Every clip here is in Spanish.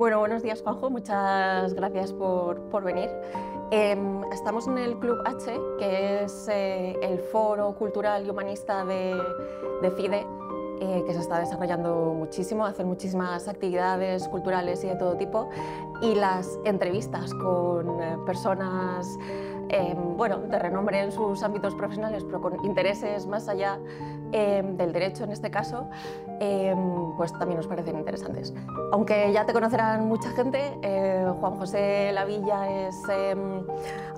Bueno, buenos días Juanjo, muchas gracias por, venir. Em, estamos en el Club H, que es eh, el foro cultural y humanista de, de FIDE, eh, que se está desarrollando muchísimo, hacen muchísimas actividades culturales y de todo tipo, y las entrevistas con eh, personas Em, bueno, de renombre en sus ámbitos profesionales, pero con intereses más allá em, del derecho en este caso, em, pues también nos parecen interesantes. Aunque ya te conocerán mucha gente, eh, Juan José Lavilla es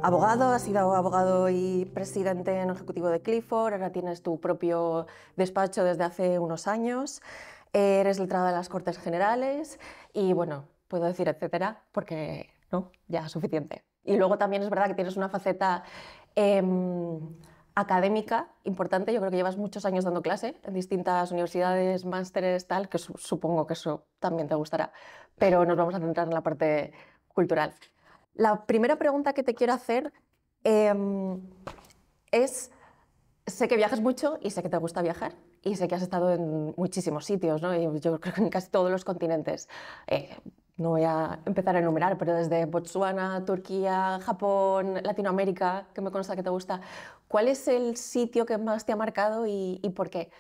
abogado, ha sido abogado y presidente en ejecutivo de Clifford, ahora tienes tu propio despacho desde hace unos años, eres letrado de las Cortes Generales y bueno, puedo decir etcétera porque no, ya suficiente. Y luego también es verdad que tienes una faceta em, académica importante. Yo creo que llevas muchos años dando clase en distintas universidades, másteres, tal, que supongo que eso también te gustará. Pero nos vamos a centrar en la parte cultural. La primera pregunta que te quiero hacer em, es, sé que viajas mucho y sé que te gusta viajar y sé que has estado en muchísimos sitios, ¿no? yo creo que en casi todos los continentes. Eh, no voy a empezar a enumerar, pero desde Botsuana, Turquía, Japón, Latinoamérica, que me consta que te gusta, ¿cuál es el sitio que más te ha marcado y, por qué?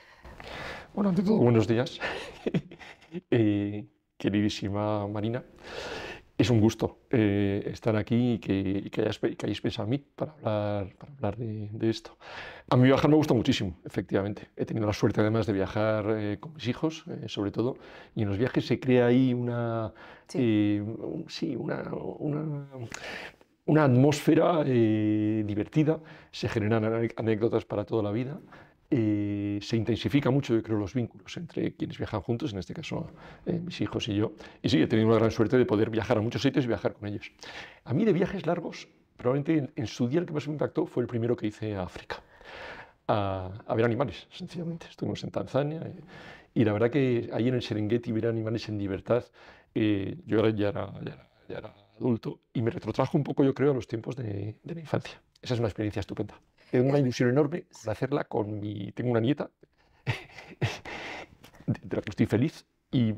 Bueno, ante todo, buenos días, eh, queridísima Marina es un gusto eh, estar aquí y que, hayáis pensado en mí para hablar, para hablar de, esto. A mí viajar me gusta muchísimo, efectivamente. He tenido la suerte además de viajar eh, con mis hijos, eh, sobre todo, y en los viajes se crea ahí una... Sí, una, una atmósfera divertida, se generan anécdotas para toda la vida eh, se intensifica mucho, yo creo, los vínculos entre quienes viajan juntos, en este caso eh, mis hijos y yo. Y sí, he tenido la gran suerte de poder viajar a muchos sitios y viajar con ellos. A mí de viajes largos, probablemente en, su día el que más me impactó fue el primero que hice a África, a, ver animales, sencillamente. Estuvimos en Tanzania eh, y, la verdad que ahí en el Serengeti ver animales en libertad, yo ya era, ya era, ya adulto y me retrotrajo un poco, yo creo, a los tiempos de, de mi infancia. Esa es una experiencia estupenda tengo una ilusión enorme de hacerla con mi... Tengo una nieta, de la que estoy feliz y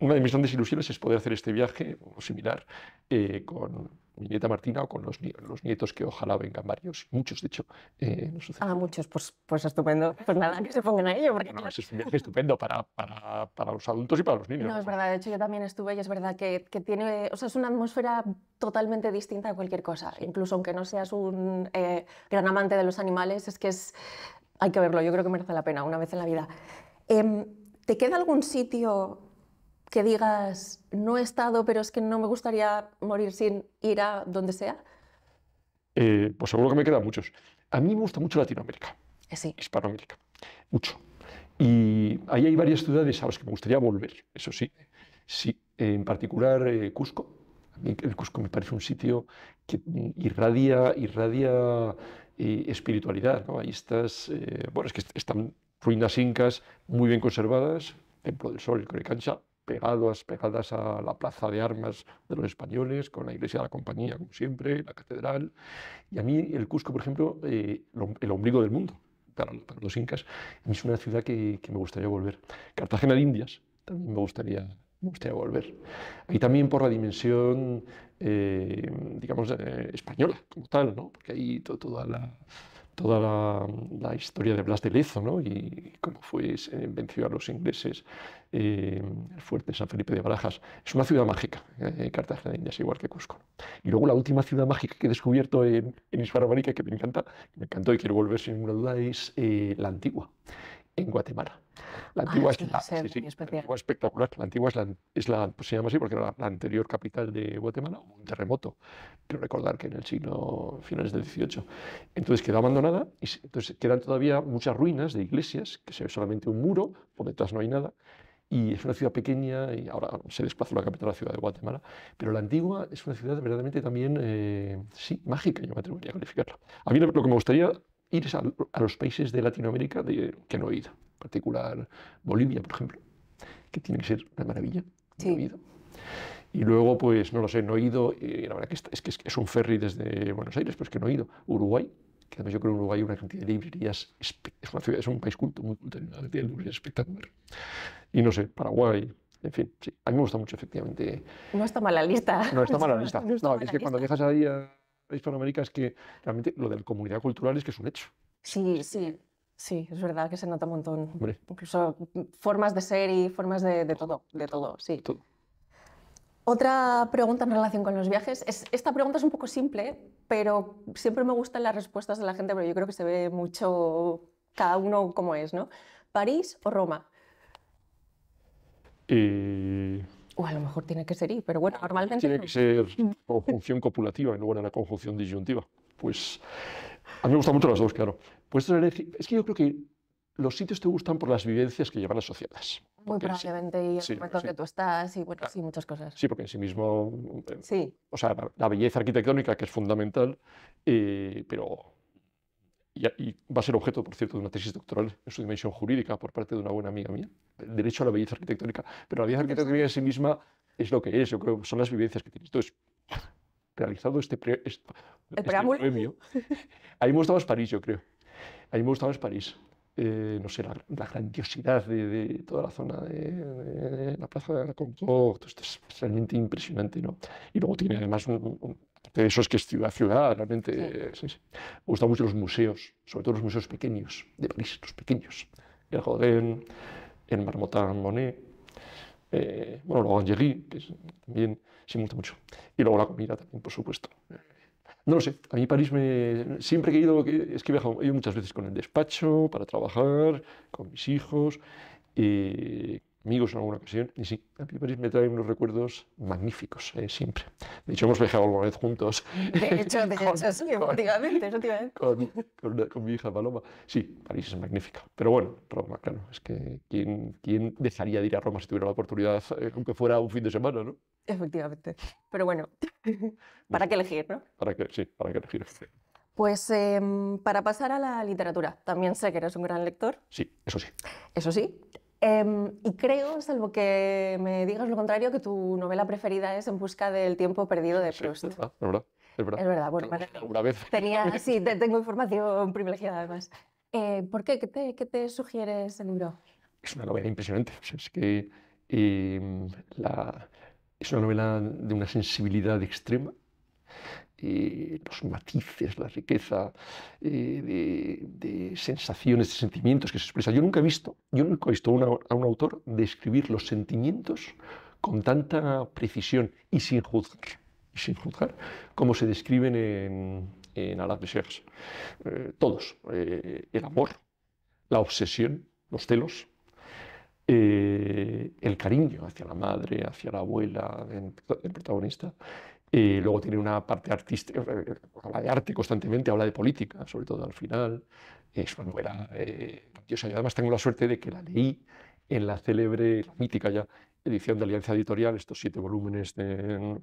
una de mis grandes ilusiones es poder hacer este viaje o similar eh, con mi nieta Martina o con los, los, nietos que ojalá vengan varios, muchos de hecho. Eh, ah, muchos, pues, pues estupendo. Pues nada, que se pongan a ello. Porque... es un viaje estupendo para, los adultos y para los niños. No, es verdad, de hecho yo también estuve y es verdad que, que tiene, o sea, es una atmósfera totalmente distinta a cualquier cosa. Incluso aunque no seas un eh, gran amante de los animales, es que es, hay que verlo, yo creo que merece la pena una vez en la vida. Em, ¿Te queda algún sitio que digas, no he estado, pero es que no me gustaría morir sin ir a donde sea? Eh, pues seguro que me quedan muchos. A mí me gusta mucho Latinoamérica, eh, sí. Hispanoamérica, mucho. Y ahí hay varias ciudades a las que me gustaría volver, eso sí. Sí, en particular eh, Cusco. A mí Cusco me parece un sitio que irradia, irradia espiritualidad. ¿no? Ahí bueno, que están ruinas incas muy bien conservadas, Templo del Sol, el Corecancha, pegados, pegadas a la plaza de armas de los españoles, con la iglesia de la compañía, como siempre, la catedral. Y a mí el Cusco, por ejemplo, eh, el ombligo del mundo, para, los incas, es una ciudad que, me gustaría volver. Cartagena de Indias también me gustaría me gustaría volver. Ahí también por la dimensión, eh, digamos, eh, española como tal, ¿no? porque ahí toda la, toda la, historia de Blas de Lezo y, cómo fue, venció a los ingleses, eh, el fuerte San Felipe de Barajas. Es una ciudad mágica, eh, Cartagena de Indias, igual que Cusco. Y luego la última ciudad mágica que he descubierto en, en Hispanoamérica, que me encanta, me encantó y quiero volver sin ninguna duda, es eh, la antigua, en Guatemala. La ah, antigua, es, la, espectacular. La antigua es la, pues se llama así porque era la, anterior capital de Guatemala, un terremoto. pero recordar que en el siglo finales del 18. Entonces quedó abandonada y entonces quedan todavía muchas ruinas de iglesias, que se ve solamente un muro, por detrás no hay nada. Y es una ciudad pequeña y ahora se desplazó la capital a la ciudad de Guatemala. Pero la antigua es una ciudad verdaderamente también, eh, sí, mágica, yo me atrevería a calificarla. A mí lo que me gustaría ir es a, los países de Latinoamérica de, que no he ido particular Bolivia, por ejemplo, que tiene que ser una maravilla. Y luego, pues no lo sé, no he ido, y eh, la verdad que es, que es un ferry desde Buenos Aires, pero es que no he ido. Uruguay, que además yo creo que Uruguay una cantidad de librerías, es, un país culto, muy culto, una cantidad de librerías espectacular. Y no sé, Paraguay, en fin, sí, a mí me gusta mucho, efectivamente. No está mal la lista. No está mal la lista. No, es que cuando viajas ahí a Hispanoamérica es que realmente lo de la comunidad cultural es que es un hecho. Sí, sí. Sí, es verdad que se nota un montón. Incluso formas de ser y formas de, todo, de todo, sí. Otra pregunta en relación con los viajes. esta pregunta es un poco simple, pero siempre me gustan las respuestas de la gente, pero yo creo que se ve mucho cada uno como es, ¿no? ¿París o Roma? Eh. O a lo mejor tiene que ser I, pero bueno, normalmente... Tiene que ser conjunción copulativa y luego era la conjunción disyuntiva. Pues a mí me gustan mucho las dos, claro. Pues es que yo creo que los sitios te gustan por las vivencias que llevan asociadas. Muy probablemente, y el momento que tú estás, y muchas cosas. Sí, porque en sí mismo. Eh, sí. O sea, la, belleza arquitectónica, que es fundamental, eh, pero. Y, va a ser objeto, por cierto, de una tesis doctoral en su dimensión jurídica por parte de una buena amiga mía, derecho a la belleza arquitectónica. Pero la belleza arquitectónica en sí misma es lo que es, yo creo, son las vivencias que tienes. Entonces, realizado este, pre, este, este premio, ahí mostramos París, yo creo. A mí me gustaba más París. Eh, no sé, la, grandiosidad de, toda la zona de, la Plaza de la Concorde, esto es realmente impresionante, ¿no? Y luego tiene además de eso es que es ciudad-ciudad, realmente. Eh, me gustan mucho los museos, sobre todo los museos pequeños de París, los pequeños. El Rodin, el Marmottan Monet, eh, bueno, luego Angéry, que también sí me gusta mucho. Y luego la comida también, por supuesto. No lo sé, a mí París me... Siempre he ido, es que he viajado, ido muchas veces con el despacho, para trabajar, con mis hijos, eh, amigos en alguna ocasión, y sí, a mí París me trae unos recuerdos magníficos, eh, siempre. De hecho, hemos viajado alguna vez juntos. De hecho, hecho sí, efectivamente, eso Con, mi hija Paloma. Sí, París es magnífica. Pero bueno, Roma, claro, es que ¿quién, quién dejaría de ir a Roma si tuviera la oportunidad, eh, aunque fuera un fin de semana, ¿no? Efectivamente. Pero bueno, ¿para qué elegir, no? Para que, sí, para qué elegir. Pues em, para pasar a la literatura, también sé que eres un gran lector. Sí, eso sí. Eso sí, Em, y creo, salvo que me digas lo contrario, que tu novela preferida es En busca del tiempo perdido de Proust. es, verdad, es, verdad, es verdad, bueno, vez. Tenía, sí, tengo información privilegiada además. Eh, ¿Por qué? ¿Qué te, sugieres, te, sugiere libro? Es una novela impresionante. es que mm, es una novela de una sensibilidad extrema eh, los matices, la riqueza eh, de, sensaciones, de sentimientos que se expresa. Yo nunca he visto, yo nunca he visto a un autor describir los sentimientos con tanta precisión y sin juzgar, sin juzgar como se describen en, en Alain de Eh, todos, eh, el amor, la obsesión, los celos, el cariño hacia la madre, hacia la abuela, el protagonista, y luego tiene una parte artística, eh, habla de arte constantemente, habla de política, sobre todo al final. Es una novela eh, yo Además tengo la suerte de que la leí en la célebre, la mítica ya, edición de Alianza Editorial, estos siete volúmenes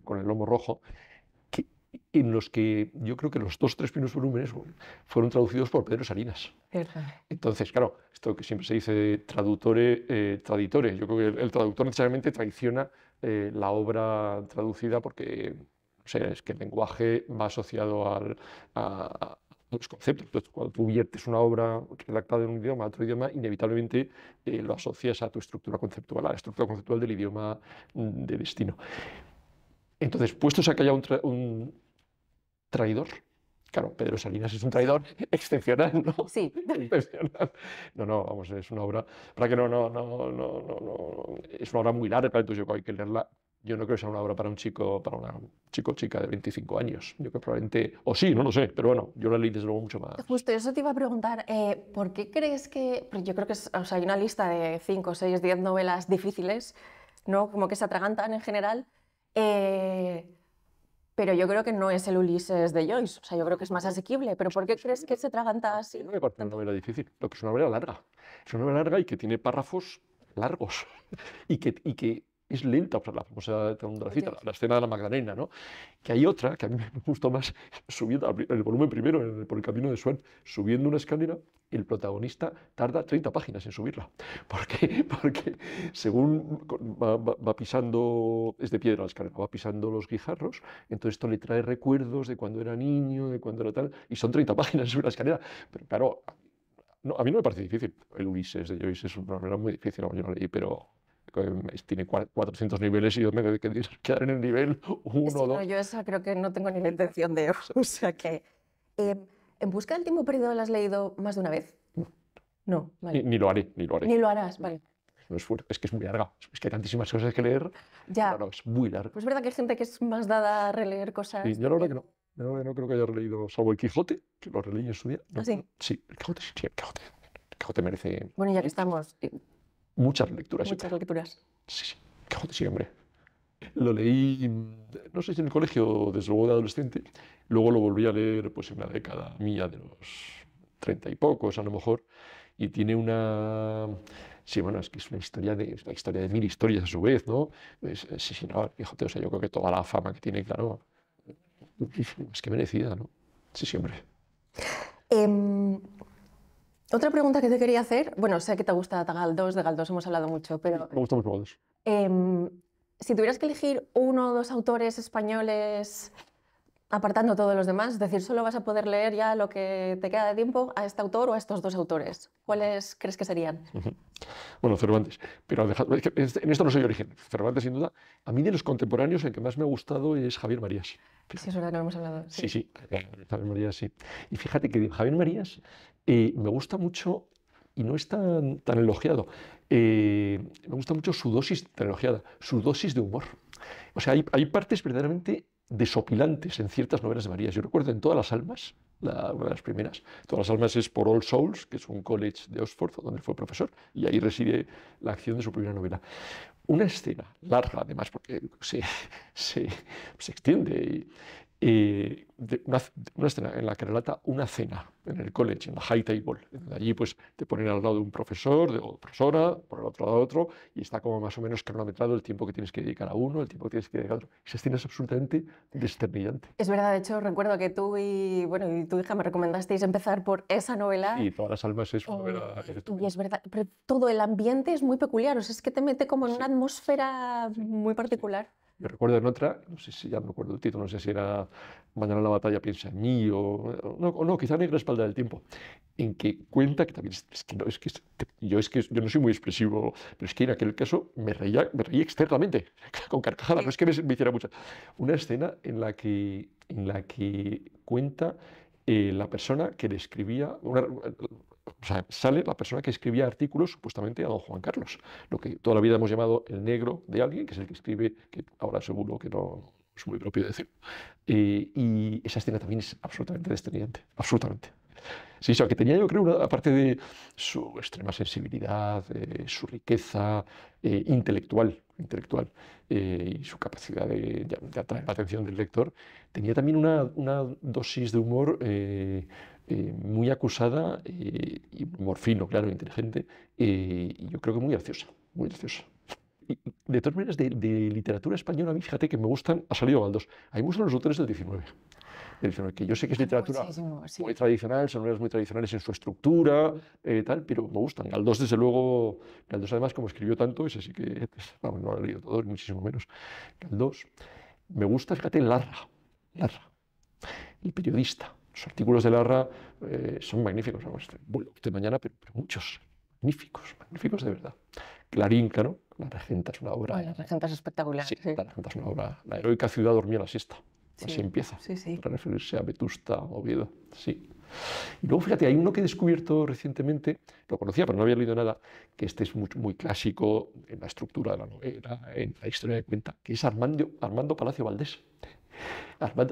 con el lomo rojo, en los que yo creo que los dos, tres primeros volúmenes fueron traducidos por Pedro Salinas. Entonces, claro, esto que siempre se dice traductore, eh, traditore, yo creo que el, traductor necesariamente traiciona eh, la obra traducida porque o sea, es que el lenguaje va asociado al, a, los conceptos. Entonces, cuando tú viertes una obra redactada en un idioma a otro idioma, inevitablemente eh, lo asocias a tu estructura conceptual, a la estructura conceptual del idioma mm, de destino. Entonces, puesto a que haya un, traidor, Claro, Pedro Salinas es un traidor excepcional, ¿no? Sí. Excepcional. No, no, vamos, es una obra. Para que no, no, no, no, no, Es una obra muy larga, entonces yo creo que hay que leerla yo no creo que sea una obra para un chico, para una chico chica de 25 años. Yo creo que probablemente, o sí, no lo sé, pero bueno, yo la leí desde luego mucho más. Justo, eso te iba a preguntar, eh, ¿por qué crees que, yo creo que hay una lista de 5, 6, 10 novelas difíciles, ¿no? Como que se atragantan en general, eh, pero yo creo que no es el Ulises de Joyce, o sea, yo creo que es más asequible, pero ¿por qué crees que se atraganta así? No me parece una novela difícil, lo que es una novela larga. Es una novela larga y que tiene párrafos largos y que, y que es lenta, o sea, la famosa la, escena de la Magdalena, ¿no? Que hay otra, que a mí me gustó más, subiendo el volumen primero, por el camino de Swan, subiendo una escalera, el protagonista tarda 30 páginas en subirla. ¿Por qué? Porque según va, pisando, es de piedra la escalera, va pisando los guijarros, entonces esto le trae recuerdos de cuando era niño, de cuando era tal, y son 30 páginas en la escalera. Pero claro, no, a mí no me parece difícil. El Ulises de Joyce es una muy difícil, yo no leí, pero tiene 400 niveles y yo me que quedar en el nivel 1 o 2. yo esa creo que no tengo ni la intención de... O sea que... Eh, ¿En busca del tiempo perdido la has leído más de una vez? No. ni, lo haré, ni lo haré. Ni lo harás, vale. es que es muy larga. Es que hay tantísimas cosas que leer. Ya. es muy larga. Pues es verdad que hay gente que es más dada a releer cosas. yo la verdad que no. Yo no creo que haya releído, salvo el Quijote, que lo releí en su día. ¿Ah, sí? Sí, el Quijote, sí, el Quijote. El Quijote merece. Bueno, ya que estamos, eh, Muchas lecturas. Muchas lecturas. Sí, sí. Lo leí, mm, no sé si en el colegio, desde luego de adolescente. Luego lo volví a leer pues, en la década mía de los treinta y pocos, a lo mejor. Y tiene una... Sí, bueno, es que es una historia de, una historia de mil historias a su vez, ¿no? sí, sí, no, o sea, yo creo que toda la fama que tiene, claro, es que merecida, ¿no? Sí, siempre. Eh, em, otra pregunta que te quería hacer, bueno, sé que te gusta Tagal 2, de Galdos hemos hablado mucho, pero... Me gusta mucho em, si tuvieras que elegir uno o dos autores españoles apartando todos los demás, es decir, solo vas a poder leer ya lo que te queda de tiempo a este autor o a estos dos autores. ¿Cuáles crees que serían? Bueno, Cervantes, pero este, en esto no soy origen. Cervantes, sin duda, a mí de los contemporáneos el que más me ha gustado es Javier Marías. Sí, es verdad que lo hemos hablado. Sí, sí, eh, Javier Marías, sí. Y fíjate que Javier Marías eh, me gusta mucho y no es tan, elogiado. Eh, me gusta mucho su dosis, tan elogiada, su dosis de humor. O sea, hay, hay partes verdaderamente desopilantes en ciertas novelas de María. Yo recuerdo en Todas las Almas, una de las primeras, Todas las Almas es por All Souls, que es un college de Oxford donde fue profesor, y ahí reside la acción de su primera novela. Una escena larga, además, porque se, se extiende y una, escena en la que relata una cena en el college, en la high table. Allí pues te ponen al lado de un profesor de, otra persona, por el otro lado otro, y está como más o menos cronometrado el tiempo que tienes que dedicar a uno, el tiempo que tienes que dedicar a otro. Esa escena es absolutamente desternillante. Es verdad, de hecho recuerdo que tú y, bueno, y tu hija me recomendasteis empezar por esa novela. Y Todas las almas es una novela... Oh, y es verdad, pero todo el ambiente es muy peculiar, o sea, es que te mete como en una atmósfera muy particular. Yo recuerdo en otra, no sé si ya me acuerdo el título, no sé si era Mañana la batalla piensa en mí o no, o no quizá Negra espalda del tiempo, en que cuenta que también es, que no, es que yo es que yo no soy muy expresivo, pero es que en aquel caso me reía, me reía externamente, con carcajadas, no es que me, hiciera mucha. Una escena en la que, en la que cuenta eh, la persona que describía, una, o sale la persona que escribía artículos supuestamente a don Juan Carlos, lo que toda la vida hemos llamado el negro de alguien, que es el que escribe, que ahora seguro que no es muy propio decir. y esa escena también es absolutamente desteniente, absolutamente. Sí, o sea, que tenía yo creo, aparte de su extrema sensibilidad, eh, su riqueza eh, intelectual, intelectual eh, y su capacidad de, atraer la atención del lector, tenía también una, una dosis de humor eh, muy acusada eh, y morfino, claro, inteligente, eh, y yo creo que muy graciosa, muy graciosa. Y, de todas maneras, de, literatura española, fíjate que me gustan, ha salido Galdós, a mí gustan los autores del 19, que yo sé que es literatura muy tradicional, son novelas muy tradicionales en su estructura, tal, pero me gustan. Galdós, desde luego, Galdós además, como escribió tanto, ese sí que, vamos, no lo he leído todo, muchísimo menos, Galdós. Me gusta, fíjate, Larra, Larra, el periodista, los artículos de Larra eh, son magníficos. Este de mañana, pero, muchos. Magníficos, magníficos de verdad. Clarín, claro, La Regenta es una obra. la Regenta es espectacular. La Regenta es una obra. La heroica ciudad dormía la siesta. Sí, Así empieza. Para referirse a Vetusta, Oviedo. Sí. Y luego, fíjate, hay uno que he descubierto recientemente, lo conocía, pero no había leído nada, que este es muy, muy clásico en la estructura de la novela, en la historia de cuenta, que es Armando, Armando Palacio Valdés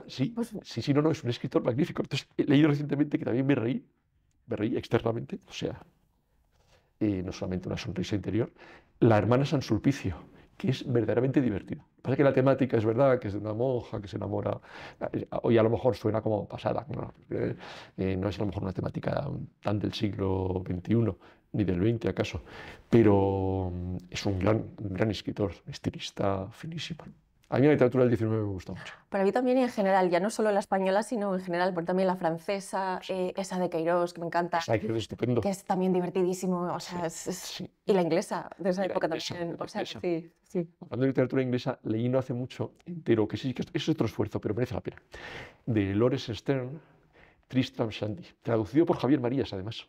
sí, pues sí, sí, no, no, es un escritor magnífico. Entonces, he leído recientemente que también me reí, me reí externamente, o sea, eh, no solamente una sonrisa interior, La hermana San Sulpicio, que es verdaderamente divertida. Pasa que la temática es verdad, que es de una monja que se enamora, eh, hoy a lo mejor suena como pasada, eh, no, es a lo mejor una temática tan del siglo XXI, ni del XX acaso, pero mm, es un gran, un gran escritor, estilista finísimo. A mí la literatura del 19 me gusta mucho. Para mí también en general, ya no solo la española, sino en general, porque también la francesa, eh, esa de Queiroz, que me encanta. que es estupendo. Que es también divertidísimo. O sea, Y la inglesa, de esa época también. Hablando de literatura inglesa, leí no hace mucho, entero, que sí, que es otro esfuerzo, pero merece la pena, de Loris Stern, Tristram Shandy, traducido por Javier Marías, además.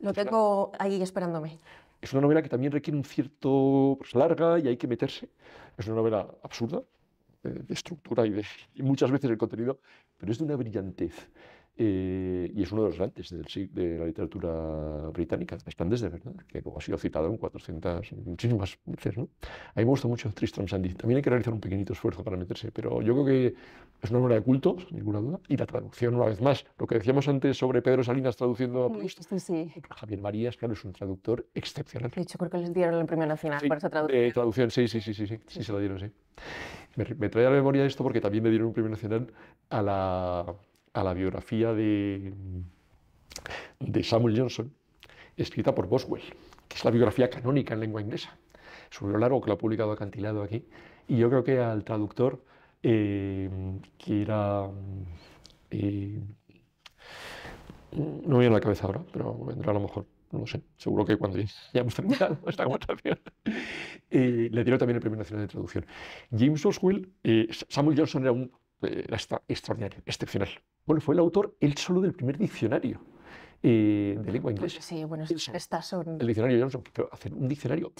Lo tengo ahí esperándome. Es una novela que también requiere un cierto... Pues, larga y hay que meterse. Es una novela absurda, de, estructura y, de, muchas veces el contenido, pero es de una brillantez eh, y es uno de los grandes del, de la literatura británica, de de verdad, que ha sido citado en 400, muchísimas veces. ¿no? A mí me gusta mucho Tristram sandy También hay que realizar un pequeñito esfuerzo para meterse, pero yo creo que es una obra de culto, sin ninguna duda, y la traducción, una vez más, lo que decíamos antes sobre Pedro Salinas traduciendo a sí, sí. Eh, Javier Marías, claro, es un traductor excepcional. De hecho, creo que les dieron el premio nacional por esa traducción. traducción, sí, sí, sí, sí, sí, se lo dieron, sí. Me, trae a la memoria esto porque también me dieron un premio nacional a la a la biografía de, de Samuel Johnson, escrita por Boswell, que es la biografía canónica en lengua inglesa. Es un largo que lo ha publicado Acantilado aquí, y yo creo que al traductor, eh, que era... Eh, no me viene a la cabeza ahora, pero vendrá a lo mejor, no lo sé, seguro que cuando ya hemos terminado esta conversación, eh, le dieron también el Premio Nacional de Traducción. James Boswell, Samuel Johnson era un era extraordinario, excepcional. Bueno, fue el autor él solo del primer diccionario eh, de lengua pues inglesa. sí, bueno, estas son... El diccionario Johnson, pero hacer un diccionario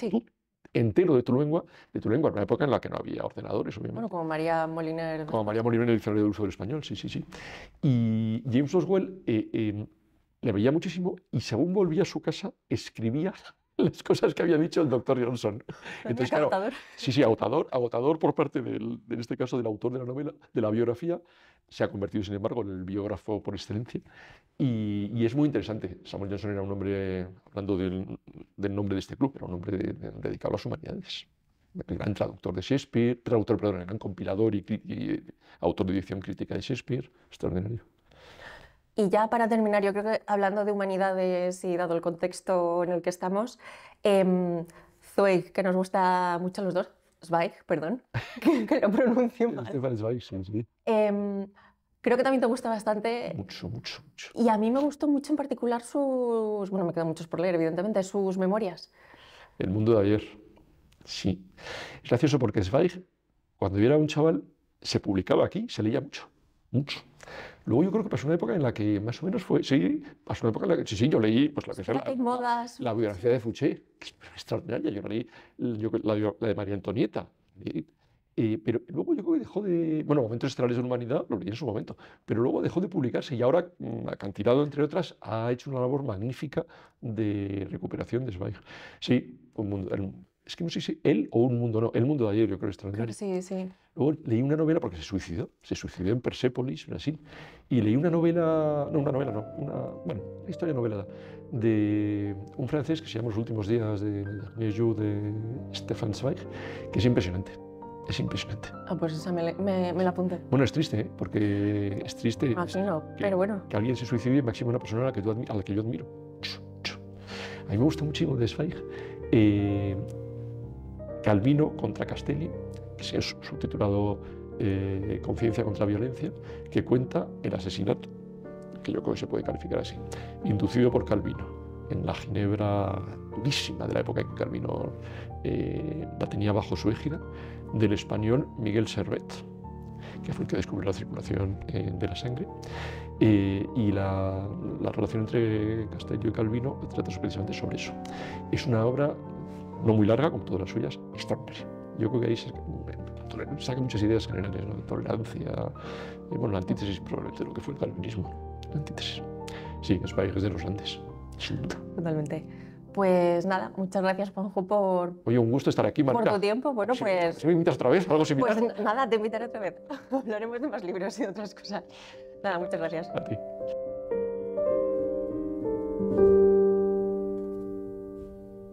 entero de tu lengua, de tu lengua, en una época en la que no había ordenadores, obviamente. Bueno, como María Moliner. Como María Moliner el diccionario de uso del español, sí, sí, sí. Y James Oswell eh, eh, le veía muchísimo y según volvía a su casa, escribía las cosas que había dicho el doctor Johnson. Entonces, claro, sí, sí, agotador, agotador por parte del, en este caso, del autor de la novela, de la biografía, se ha convertido, sin embargo, en el biógrafo por excelencia. Y, es muy interesante. Samuel Johnson era un hombre, hablando del, nombre de este club, era un hombre dedicado a las humanidades. El gran traductor de Shakespeare, traductor, perdón, gran compilador y, y autor de edición crítica de Shakespeare, extraordinario. Y ya para terminar, yo creo que hablando de humanidades y dado el contexto en el que estamos, em, Zweig, que nos gusta mucho a los dos, Zweig, perdón, que, lo pronuncio mal. Zweig, sí, sí. Em, creo que también te gusta bastante. Mucho, mucho, mucho. Y a mí me gustó mucho en particular sus, bueno, me quedan muchos por leer, evidentemente, sus memorias. El mundo de ayer, sí. Es gracioso porque Zweig, cuando yo era un chaval, se publicaba aquí, se leía mucho, mucho. Luego yo creo que pasó una época en la que más o menos fue, sí, pasó una época en la que, sí, sí, yo leí, pues la la, biografía de Fouché, que es extraordinaria, yo leí, la, de María Antonieta. Y, pero luego yo creo que dejó de. Bueno, Momentos Estrales de la Humanidad lo leí en su momento, pero luego dejó de publicarse y ahora, mm, acantilado entre otras, ha hecho una labor magnífica de recuperación de Zweig. Sí, un mundo, es que no sé si él o un mundo, no, el mundo de ayer, yo creo, es extraordinario. Sí, sí. Luego leí una novela, porque se suicidó, se suicidó en Persépolis, Brasil, y leí una novela, no, una novela, no, una, bueno, una historia novelada, de un francés que se llama Los últimos días de Miejou de Stefan Zweig, que es impresionante. Es impresionante. Ah, pues esa me, me, la apunté. Bueno, es triste, ¿eh? porque es triste ah, que, pero bueno. que alguien se suicide, máximo una persona a la que, a la que yo admiro. A mí me gusta muchísimo de Zweig. Eh, Calvino contra Castelli, que se ha subtitulado eh, Conciencia contra Violencia, que cuenta el asesinato, que yo creo que se puede calificar así, inducido por Calvino en la Ginebra durísima de la época en que Calvino eh, la tenía bajo su égida, del español Miguel Servet, que fue el que descubrió la circulación eh, de la sangre. y la, la, relación entre Castello y Calvino trata precisamente sobre eso. Es una obra no muy larga, como todas las suyas, extraordinaria. Yo creo que ahí se, saca muchas ideas generales, ¿no? tolerancia, y eh, bueno, la antítesis probablemente de lo que fue el calvinismo. La antítesis. Sí, los países de los Andes, Totalmente. Pues nada, muchas gracias, Juanjo, por. Oye, un gusto estar aquí, Marta. Por tu tiempo, bueno, pues. Si me invitas otra vez, algo similar. Pues nada, te invitaré otra vez. Hablaremos de más libros y otras cosas. Nada, muchas gracias. A ti.